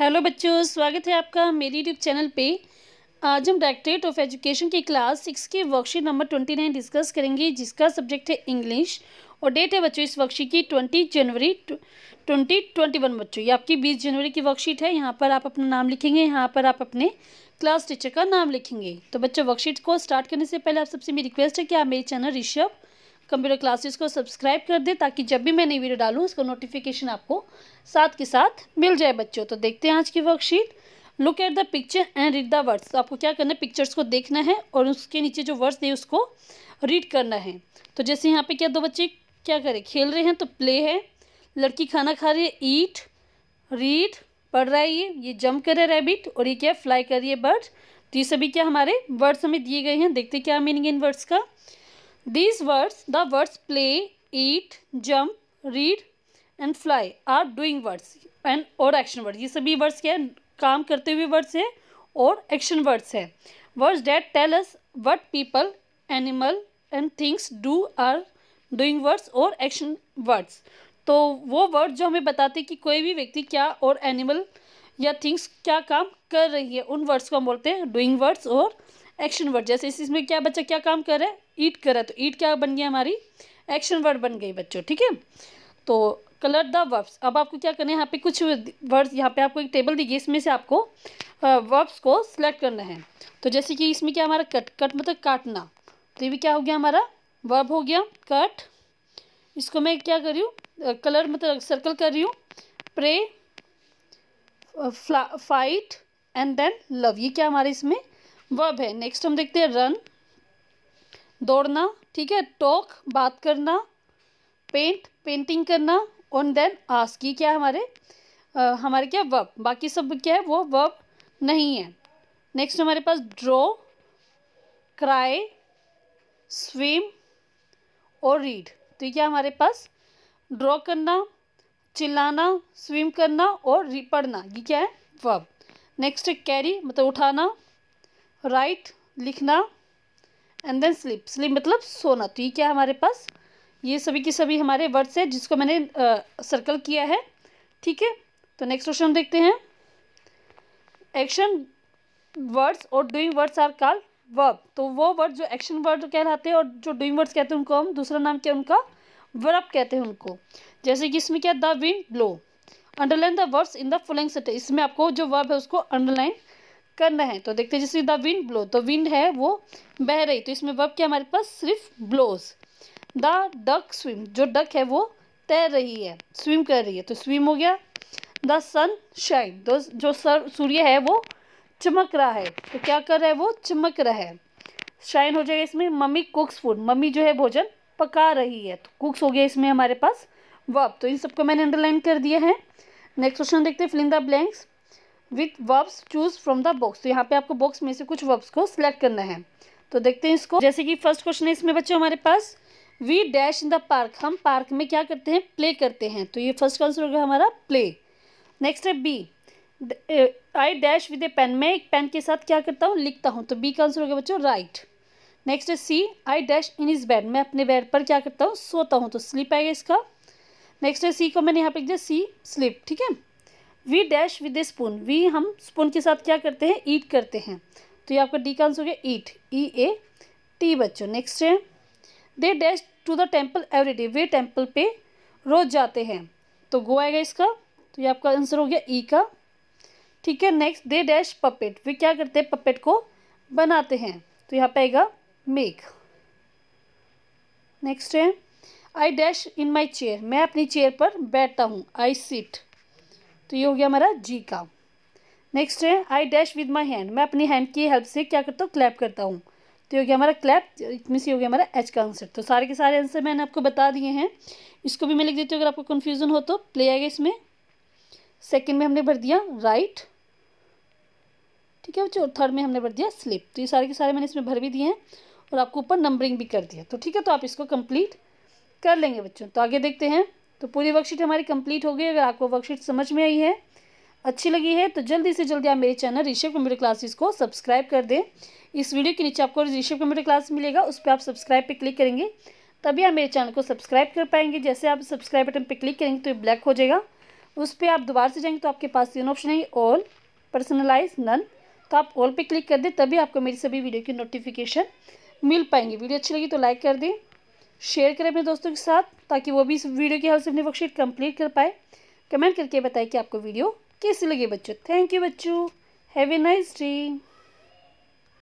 hello बच्चों स्वागत है आपका मेरी यूट्यूब चैनल पे आज हम डायरेक्टरेट ऑफ एजुकेशन की क्लास सिक्स की worksheet number twenty nine discuss करेंगे जिसका सब्जेक्ट है इंग्लिश और डेट है बच्चों इस वर्कशीट की ट्वेंटी जनवरी ट्वेंटी ट्वेंटी वन बच्चों ये आपकी बीस जनवरी की वर्कशीट है यहाँ पर आप अपना नाम लिखेंगे यहाँ पर आप अपने क्लास टीचर का नाम लिखेंगे तो बच्चों वर्कशीट को स्टार्ट करने से पहले आप सबसे मेरी रिक्वेस्ट है कि आप मेरे चैनल ऋषभ कंप्यूटर क्लासेस को सब्सक्राइब कर दें ताकि जब भी मैं नई वीडियो डालूँ उसका नोटिफिकेशन आपको साथ के साथ मिल जाए बच्चों तो देखते हैं आज की worksheet look at the picture and read the words आपको क्या करना है पिक्चर्स को देखना है और उसके नीचे जो वर्ड्स दिए उसको रीड करना है तो जैसे यहाँ पे क्या दो बच्चे क्या करें खेल रहे हैं तो प्ले है लड़की खाना खा रही है ईट रीड पढ़ रहा है ये ये जंप कर रहा है रैबिट और ये क्या फ्लाई कर रही है बर्ड तो ये सभी क्या हमारे वर्ड्स हमें दिए गए हैं देखते क्या मीनिंग इन वर्ड्स का these words the words play eat jump read and fly are doing words and और एक्शन वर्ड्स ये सभी वर्ड्स क्या है काम करते हुए वर्ड्स है और एक्शन वर्ड्स हैं words that tell us what people animal and things do are doing words और एक्शन वर्ड्स तो वो वर्ड जो हमें बताते हैं कि कोई भी व्यक्ति क्या और एनिमल या थिंग्स क्या काम कर रही है उन वर्ड्स को हम बोलते हैं डूइंग वर्ड्स और एक्शन वर्ड जैसे इसमें क्या बच्चा क्या काम कर रहा है ईट कर रहा है तो ईट क्या बन गया हमारी एक्शन वर्ड बन गई बच्चों ठीक है तो कलर द वर्ब्स अब आपको क्या करना है यहाँ पे कुछ वर्ड्स यहाँ पे आपको एक टेबल दी गई इसमें से आपको वर्ब्स को सिलेक्ट करना है तो जैसे कि इसमें क्या हमारा कट कट मतलब काटना तो ये भी क्या हो गया हमारा वर्ब हो गया कट इसको मैं क्या कर रही हूँ कलर मतलब सर्कल कर रही हूँ pray fight and then love ये क्या हमारे इसमें वर्ब है नेक्स्ट हम देखते हैं रन दौड़ना ठीक है टॉक बात करना पेंट पेंटिंग करना ऑन देन आस की क्या हमारे आ, हमारे क्या वर्ब बाकी सब क्या है वो वर्ब नहीं है नेक्स्ट हमारे पास ड्रॉ क्राई स्विम और रीड तो ये क्या हमारे पास ड्रॉ करना चिल्लाना स्विम करना और पढ़ना ये क्या है वर्ब नेक्स्ट कैरी मतलब उठाना राइट लिखना एंड देन स्लिप स्लिप मतलब सोना तो ये क्या हमारे पास ये सभी के सभी हमारे वर्ड्स है जिसको मैंने सर्कल किया है ठीक है तो नेक्स्ट क्वेश्चन देखते हैं एक्शन वर्ड्स और doing words are call verb तो वो वर्ड जो एक्शन वर्ड कहलाते हैं और जो डूइंग वर्ड्स कहते हैं उनको हम दूसरा नाम क्या उनका वर्ब कहते हैं उनको जैसे कि इसमें क्या the wind blow underline the words in the following sentence इसमें आपको जो वर्ब है उसको अंडरलाइन करना है तो देखते हैं जैसे द विंड ब्लो तो विंड है वो बह रही तो इसमें वर्ब क्या हमारे पास सिर्फ ब्लोज द डक स्विम जो डक है वो तैर रही है स्विम कर रही है तो स्विम हो गया द सन शाइन तो जो सर सूर्य है वो चमक रहा है तो क्या कर रहा है वो चमक रहा है शाइन हो जाएगा इसमें मम्मी कुक्स फूड मम्मी जो है भोजन पका रही है तो कुक्स हो गया इसमें हमारे पास वर्ब तो इन सबको मैंने अंडरलाइन कर दिया है नेक्स्ट क्वेश्चन देखते हैं filling the blanks with verbs choose from the box तो यहाँ पे आपको बॉक्स में से कुछ वर्ब्स को सिलेक्ट करना है तो देखते हैं इसको जैसे कि फर्स्ट क्वेश्चन है इसमें बच्चों हमारे पास we dash in the park हम पार्क में क्या करते हैं प्ले करते हैं तो ये फर्स्ट आंसर होगा हमारा प्ले नेक्स्ट है B I dash with a pen मैं एक पेन के साथ क्या करता हूँ लिखता हूँ तो बी का आंसर होगा बच्चों राइट नेक्स्ट है C I dash in is bed मैं अपने बेड पर क्या करता हूँ सोता हूँ तो स्लिप आएगा इसका नेक्स्ट है सी को मैंने यहाँ पे लिख दिया सी स्लिप ठीक है we dash with a spoon we हम स्पून के साथ क्या करते हैं ईट करते हैं तो ये आपका डी का आंसर हो गया ईट ई ए टी बच्चों नेक्स्ट है they dash to the temple every day वे टेम्पल पे रोज जाते हैं तो गो आएगा इसका तो ये आपका आंसर हो गया ई e का ठीक है नेक्स्ट दे डैश पपेट वे क्या करते हैं पपेट को बनाते हैं तो यहाँ पे आएगा मेक नेक्स्ट है I dash in my chair मैं अपनी चेयर पर बैठता हूँ आई सीट तो ये हो गया हमारा जी का नेक्स्ट है I dash with my hand मैं अपनी हैंड की हेल्प से क्या करता हूँ क्लैप करता हूँ तो ये हो गया हमारा क्लैप इसमें से हो गया हमारा एच का आंसर तो सारे के सारे आंसर मैंने आपको बता दिए हैं इसको भी मैं लिख देती हूँ अगर आपको कन्फ्यूज़न हो तो प्ले आएगा इसमें सेकेंड में हमने भर दिया राइट ठीक है बच्चों और थर्ड में हमने भर दिया स्लिप तो ये सारे के सारे मैंने इसमें भर भी दिए हैं और आपको ऊपर नंबरिंग भी कर दिया तो ठीक है तो आप इसको कंप्लीट कर लेंगे बच्चों तो आगे देखते हैं तो पूरी वर्कशीट हमारी कंप्लीट हो गई अगर आपको वर्कशीट समझ में आई है अच्छी लगी है तो जल्दी से जल्दी आप मेरे चैनल ऋषभ कंप्यूटर क्लासेस को सब्सक्राइब कर दें इस वीडियो के नीचे आपको ऋषभ कंप्यूटर क्लास मिलेगा उस पर आप सब्सक्राइब पर क्लिक करेंगे तभी आप मेरे चैनल को सब्सक्राइब कर पाएंगे जैसे आप सब्सक्राइब बटन पर क्लिक करेंगे तो ये ब्लैक हो जाएगा उस पर आप दोबारा से जाएंगे तो आपके पास तीन ऑप्शन है ऑल पर्सनलाइज नन तो आप ऑल पर क्लिक कर दें तभी आपको मेरी सभी वीडियो की नोटिफिकेशन मिल पाएंगी वीडियो अच्छी लगी तो लाइक कर दें शेयर करें अपने दोस्तों के साथ ताकि वो भी इस वीडियो की हेल्प से अपनी वर्कशीट कंप्लीट कर पाए कमेंट करके बताएं कि आपको वीडियो कैसी लगी बच्चों थैंक यू बच्चों हैव ए नाइस डे